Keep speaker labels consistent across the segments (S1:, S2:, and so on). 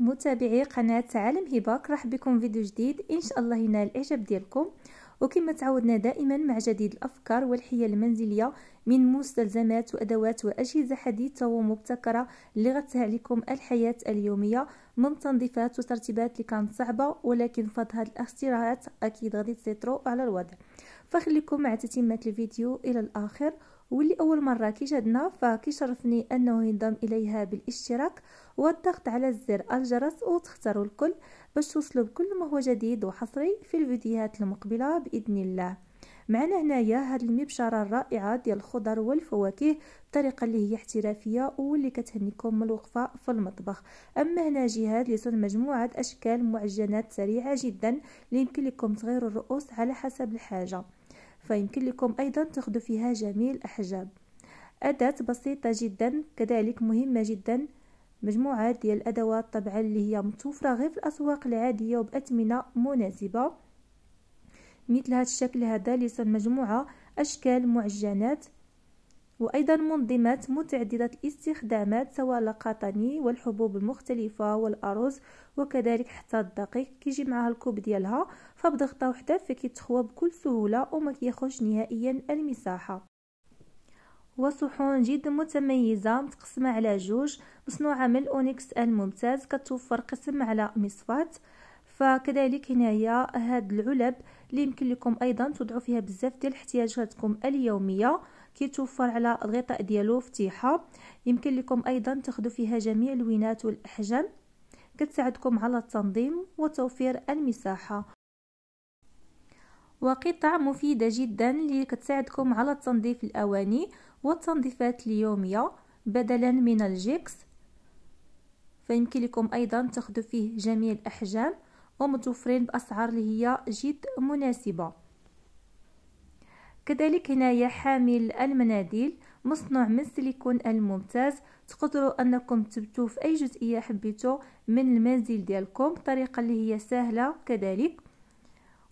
S1: متابعي قناة عالم هباك راح بكم فيديو جديد إن شاء الله ينال الإعجاب ديالكم وكما تعودنا دائما مع جديد الأفكار والحية المنزلية من مستلزمات وأدوات وأجهزة حديثة ومبتكرة اللي لكم الحياة اليومية من تنظيفات وترتيبات اللي كانت صعبة ولكن فض هاد الاختراعات أكيد غادي تسيطروا على الوضع فخليكم مع تتمة الفيديو إلى الآخر واللي اول مره كيشدنا فكيشرفني انه ينضم اليها بالاشتراك والضغط على زر الجرس وتختاروا الكل باش توصلوا بكل ما هو جديد وحصري في الفيديوهات المقبله باذن الله معنا هنايا هاد المبشره الرائعه ديال الخضر والفواكه بطريقه اللي هي احترافيه واللي كتهنيكم من الوقفه في المطبخ اما هنا جهاد لصنع مجموعه اشكال معجنات سريعه جدا اللي يمكن لكم تغيروا الرؤوس على حسب الحاجه فيمكن لكم أيضا تأخذوا فيها جميع الأحجام أداة بسيطة جدا كذلك مهمة جدا مجموعة ديال الأدوات طبعا اللي هي متوفرة غير في الأسواق العادية وبأثمنة مناسبة مثل هذا الشكل هذا ليس مجموعة أشكال معجنات وأيضا منظمات متعددة الاستخدامات سواء القطني والحبوب المختلفة والأرز وكذلك حتى الدقيق كيجي معها الكوب ديالها فبضغطة وحدة فكيتخوى بكل سهولة وما كياخذش نهائيا المساحة وصحون جد متميزة متقسمة على جوج مصنوعة من الأونيكس الممتاز كتوفر قسم على مصفات فكذلك هنايا هاد العلب اللي يمكن لكم ايضا تضعوا فيها بزاف ديال احتياجاتكم اليوميه كيتوفر على الغطاء ديالو فتيحه يمكن لكم ايضا تاخذوا فيها جميع الوينات والاحجام كتساعدكم على التنظيم وتوفير المساحه وقطع مفيدة جدا اللي كتساعدكم على تنظيف الأواني والتنظيفات اليومية بدلا من الجيكس فيمكن لكم أيضا تاخذوا فيه جميع الأحجام ومتوفرين بأسعار اللي هي جد مناسبة كذلك هنايا حامل المناديل مصنوع من السيليكون الممتاز تقدروا انكم تبتوا في اي جزئيه حبيتو من المنزل ديالكم بطريقه اللي هي سهله كذلك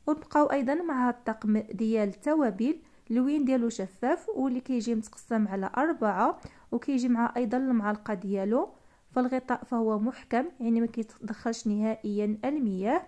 S1: ونبقاو ايضا مع الطقم ديال التوابل لوين ديالو شفاف واللي كيجي متقسم على أربعة وكيجي مع ايضا المعلقه ديالو فالغطاء فهو محكم يعني ما كيتدخلش نهائيا المياه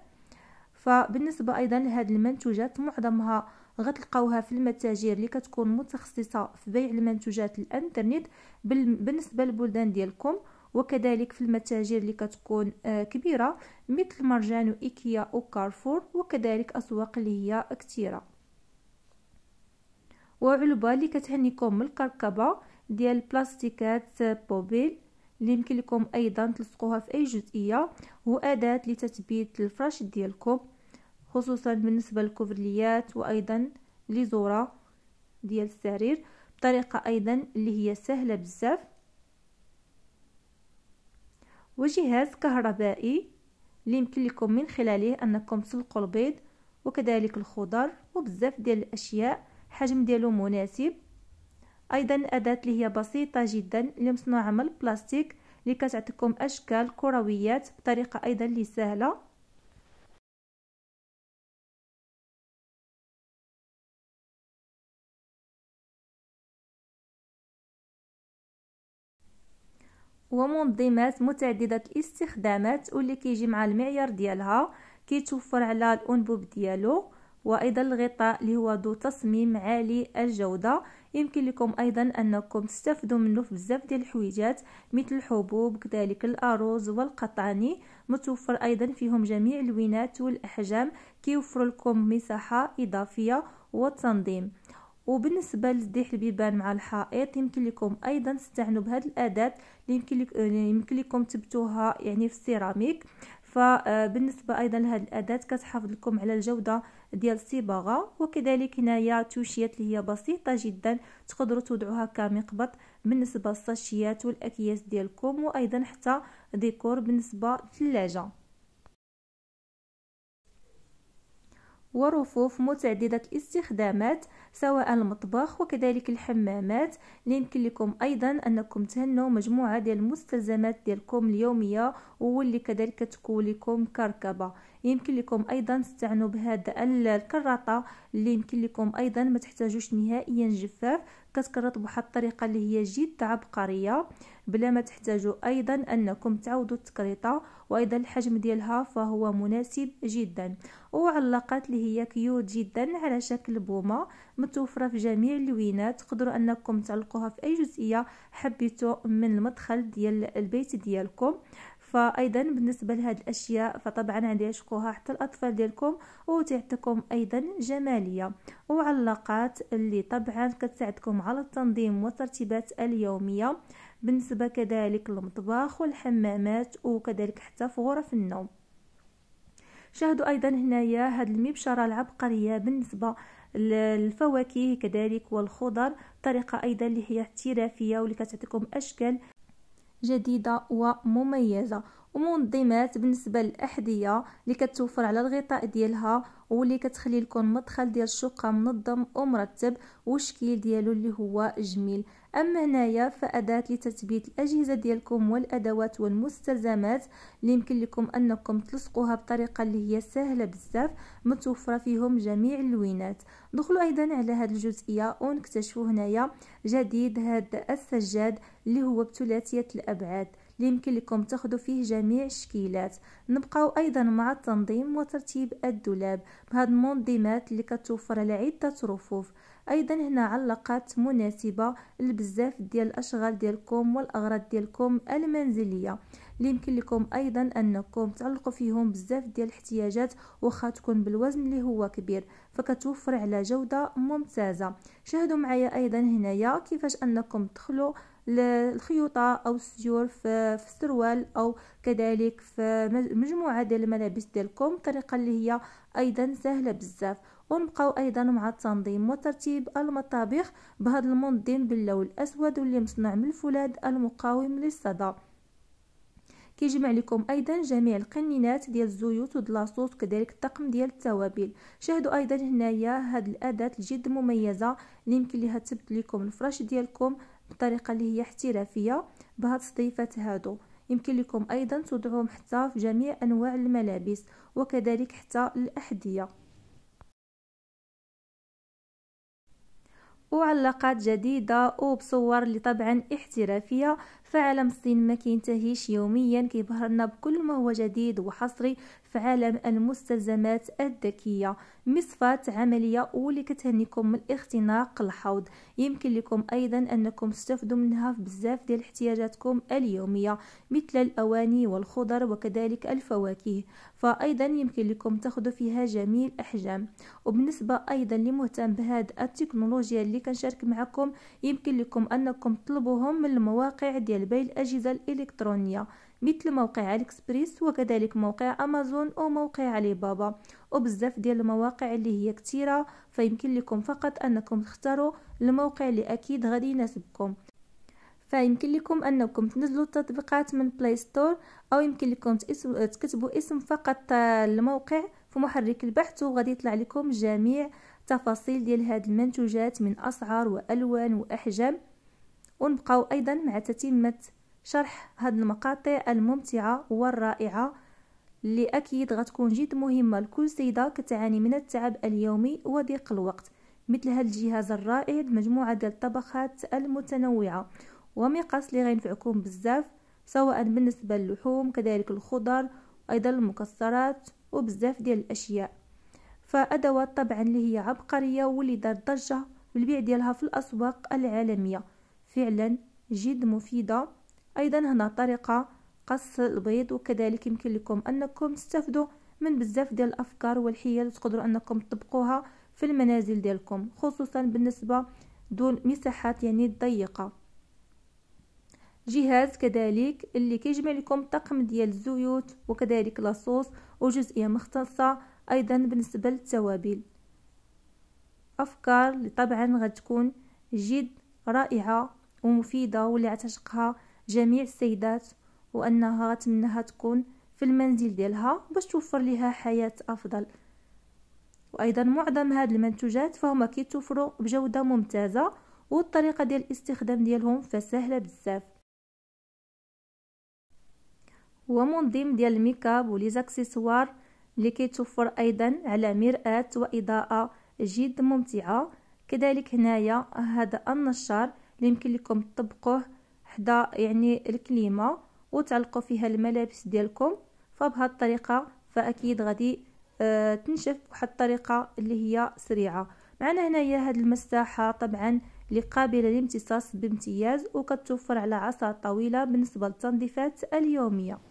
S1: فبالنسبه ايضا لهاد المنتوجات معظمها غتلقاوها في المتاجر اللي كتكون متخصصه في بيع المنتوجات الانترنت بالنسبه للبلدان ديالكم وكذلك في المتاجر اللي كتكون آه، كبيره مثل مرجان وايكيا وكارفور وكذلك اسواق اللي هي كثيره وعلبه اللي كتهنيكم من الكركبه ديال بلاستيكات بوبيل اللي يمكن لكم ايضا تلصقوها في اي جزئيه واداه لتثبيت الفراش ديالكم خصوصا بالنسبة للكوفرليات وأيضا لزورة ديال السرير بطريقة أيضا اللي هي سهلة بزاف وجهاز كهربائي اللي يمكن لكم من خلاله أنكم تسلقوا البيض وكذلك الخضر وبزاف ديال الأشياء حجم ديالو مناسب أيضا أداة اللي هي بسيطة جدا اللي مصنوعة من البلاستيك اللي كتعطيكم أشكال كرويات بطريقة أيضا اللي سهلة ومنظمات متعددة الاستخدامات واللي كيجي مع المعيار ديالها كيتوفر على الانبوب ديالو وايضا الغطاء اللي هو ذو تصميم عالي الجوده يمكن لكم ايضا انكم تستفدوا منه في بزاف ديال الحويجات مثل الحبوب كذلك الارز والقطاني متوفر ايضا فيهم جميع الوينات والاحجام كيوفر لكم مساحه اضافيه والتنظيم وبالنسبة لتسديح البيبان مع الحائط يمكن لكم أيضا تستعنوا بهاد الأداة يمكن, لكم تبتوها يعني في السيراميك فبالنسبه آه، ايضا لهاد الاداه كتحافظ لكم على الجوده ديال الصباغه وكذلك هنايا توشيات اللي هي بسيطه جدا تقدروا توضعوها كمقبط بالنسبه للساشيات والاكياس ديالكم وايضا حتى ديكور بالنسبه للثلاجه ورفوف متعددة الاستخدامات سواء المطبخ وكذلك الحمامات يمكن لكم أيضا أنكم تهنوا مجموعة ديال المستلزمات ديالكم اليومية واللي كذلك تكون لكم كركبة يمكن لكم ايضا تستعنوا بهذا الكراطه اللي يمكن لكم ايضا ما تحتاجوش نهائيا جفاف كتكرط بواحد الطريقه اللي هي جد عبقريه بلا ما تحتاجوا ايضا انكم تعودوا التكريطه وايضا الحجم ديالها فهو مناسب جدا وعلقات اللي هي كيوت جدا على شكل بومه متوفره في جميع اللوينات تقدروا انكم تعلقوها في اي جزئيه حبيتوا من المدخل ديال البيت ديالكم فايضا بالنسبه لهاد الاشياء فطبعا غندعشقوها حتى الاطفال ديالكم وتعطيكم ايضا جماليه وعلاقات اللي طبعا كتساعدكم على التنظيم والترتيبات اليوميه بالنسبه كذلك للمطبخ والحمامات وكذلك حتى في غرف النوم شاهدوا ايضا هنايا هاد المبشره العبقريه بالنسبه للفواكه كذلك والخضر طريقه ايضا اللي هي احترافيه واللي كتعطيكم اشكال جديدة ومميزة ومنظمات بالنسبة للأحذية اللي كتوفر على الغطاء ديالها واللي كتخلي لكم مدخل ديال الشقة منظم ومرتب والشكل ديالو اللي هو جميل أما هنايا فأداة لتثبيت الأجهزة ديالكم والأدوات والمستلزمات اللي يمكن لكم أنكم تلصقوها بطريقة اللي هي سهلة بزاف متوفرة فيهم جميع اللوينات دخلوا أيضا على هذه الجزئية ونكتشفوا هنايا جديد هذا السجاد اللي هو بثلاثية الأبعاد اللي يمكن لكم تاخذوا فيه جميع الشكيلات نبقاو ايضا مع التنظيم وترتيب الدولاب بهاد المنظمات اللي كتوفر على عده رفوف ايضا هنا علقات مناسبه لبزاف ديال الاشغال ديالكم والاغراض ديالكم المنزليه اللي يمكن لكم ايضا انكم تعلقوا فيهم بزاف ديال الاحتياجات واخا تكون بالوزن اللي هو كبير فكتوفر على جوده ممتازه شاهدوا معايا ايضا هنايا كيفاش انكم تدخلوا الخيوطه او السجور في السروال او كذلك في مجموعه ديال الملابس ديالكم طريقه اللي هي ايضا سهله بزاف ونبقاو ايضا مع التنظيم وترتيب المطابخ بهذا المنظم باللون الاسود واللي مصنع من الفولاذ المقاوم للصدى كيجمع لكم ايضا جميع القنينات ديال الزيوت ودلاصوص كذلك الطقم ديال التوابل شاهدوا ايضا هنايا هاد الاداه الجد مميزه اللي يمكن ليها تثبت لكم الفراش ديالكم بطريقه اللي هي احترافيه بهاد الصيفات هادو يمكن لكم ايضا توضعوهم حتى في جميع انواع الملابس وكذلك حتى الاحذيه وعلاقات جديدة وبصور اللي طبعا احترافية فعالم الصين ما كينتهيش يوميا كيبهرنا بكل ما هو جديد وحصري في عالم المستلزمات الذكية مصفاة عملية واللي كتهنيكم من الاختناق الحوض يمكن لكم أيضا أنكم تستفدوا منها في بزاف ديال احتياجاتكم اليومية مثل الأواني والخضر وكذلك الفواكه فأيضا يمكن لكم تاخذوا فيها جميع الأحجام وبالنسبة أيضا لمهتم بهذه التكنولوجيا اللي كنشارك معكم يمكن لكم أنكم تطلبوهم من المواقع ديال ديال بيع الأجهزة الإلكترونية مثل موقع الإكسبريس وكذلك موقع أمازون أو موقع علي بابا وبزاف ديال المواقع اللي هي كتيرة فيمكن لكم فقط أنكم تختاروا الموقع اللي أكيد غادي يناسبكم فيمكن لكم انكم تنزلوا التطبيقات من بلاي ستور او يمكن لكم تكتبوا اسم فقط الموقع في محرك البحث وغادي يطلع لكم جميع تفاصيل ديال هاد المنتوجات من اسعار والوان واحجام ونبقاو ايضا مع تتمه شرح هاد المقاطع الممتعه والرائعه اللي اكيد غتكون جد مهمه لكل سيده كتعاني من التعب اليومي وضيق الوقت مثل هاد الجهاز الرائع بمجموعه ديال الطبخات المتنوعه ومقص اللي غينفعكم بزاف سواء بالنسبه للحوم كذلك الخضر ايضا المكسرات وبزاف ديال الاشياء فادوات طبعا اللي هي عبقريه واللي دارت ضجه بالبيع ديالها في الاسواق العالميه فعلا جد مفيدة أيضا هنا طريقة قص البيض وكذلك يمكن لكم أنكم تستفدوا من بزاف ديال الأفكار والحيل تقدروا أنكم تطبقوها في المنازل ديالكم خصوصا بالنسبة دون مساحات يعني ضيقة جهاز كذلك اللي كيجمع لكم طقم ديال الزيوت وكذلك لاصوص وجزئية مختصة أيضا بالنسبة للتوابل أفكار اللي طبعا غتكون جد رائعة ومفيدة واللي عتشقها جميع السيدات وانها غتمناها تكون في المنزل ديالها باش توفر لها حياة افضل وايضا معظم هاد المنتوجات فهما كيتوفروا بجودة ممتازة والطريقة ديال الاستخدام ديالهم فسهلة بزاف ومنظم ديال الميكاب وليزاكسيسوار اللي كيتوفر ايضا على مرآة واضاءة جد ممتعة كذلك هنايا هذا النشار اللي يمكن لكم تطبقوه حدا يعني الكليمه وتعلقوا فيها الملابس ديالكم فبهذه الطريقه فاكيد غادي آه تنشف بواحد الطريقه اللي هي سريعه معنا هنايا هاد المساحه طبعا اللي قابله للامتصاص بامتياز وكتوفر على عصا طويله بالنسبه للتنظيفات اليوميه